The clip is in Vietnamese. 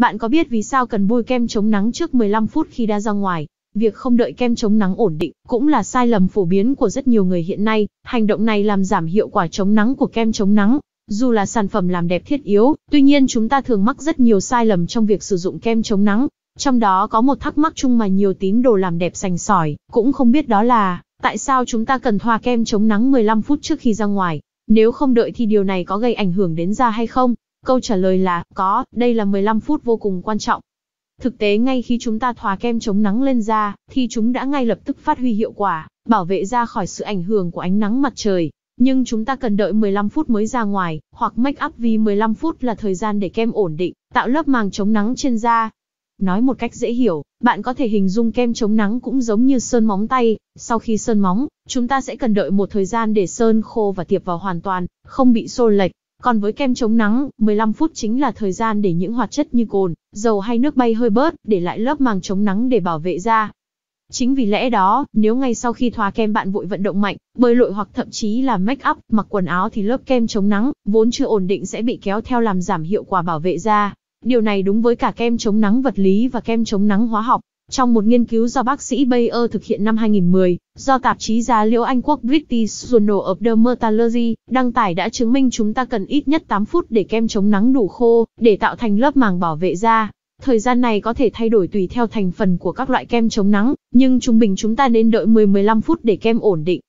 Bạn có biết vì sao cần bôi kem chống nắng trước 15 phút khi đã ra ngoài? Việc không đợi kem chống nắng ổn định cũng là sai lầm phổ biến của rất nhiều người hiện nay. Hành động này làm giảm hiệu quả chống nắng của kem chống nắng. Dù là sản phẩm làm đẹp thiết yếu, tuy nhiên chúng ta thường mắc rất nhiều sai lầm trong việc sử dụng kem chống nắng. Trong đó có một thắc mắc chung mà nhiều tín đồ làm đẹp sành sỏi, cũng không biết đó là tại sao chúng ta cần thoa kem chống nắng 15 phút trước khi ra ngoài. Nếu không đợi thì điều này có gây ảnh hưởng đến da hay không? Câu trả lời là, có, đây là 15 phút vô cùng quan trọng. Thực tế ngay khi chúng ta thoa kem chống nắng lên da, thì chúng đã ngay lập tức phát huy hiệu quả, bảo vệ da khỏi sự ảnh hưởng của ánh nắng mặt trời. Nhưng chúng ta cần đợi 15 phút mới ra ngoài, hoặc make up vì 15 phút là thời gian để kem ổn định, tạo lớp màng chống nắng trên da. Nói một cách dễ hiểu, bạn có thể hình dung kem chống nắng cũng giống như sơn móng tay. Sau khi sơn móng, chúng ta sẽ cần đợi một thời gian để sơn khô và tiệp vào hoàn toàn, không bị xô lệch. Còn với kem chống nắng, 15 phút chính là thời gian để những hoạt chất như cồn, dầu hay nước bay hơi bớt, để lại lớp màng chống nắng để bảo vệ da. Chính vì lẽ đó, nếu ngay sau khi thoa kem bạn vội vận động mạnh, bơi lội hoặc thậm chí là make up, mặc quần áo thì lớp kem chống nắng, vốn chưa ổn định sẽ bị kéo theo làm giảm hiệu quả bảo vệ da. Điều này đúng với cả kem chống nắng vật lý và kem chống nắng hóa học. Trong một nghiên cứu do bác sĩ Bayer thực hiện năm 2010, do tạp chí giá liễu Anh quốc British Journal of Dermatology đăng tải đã chứng minh chúng ta cần ít nhất 8 phút để kem chống nắng đủ khô để tạo thành lớp màng bảo vệ da. Thời gian này có thể thay đổi tùy theo thành phần của các loại kem chống nắng, nhưng trung bình chúng ta nên đợi 10-15 phút để kem ổn định.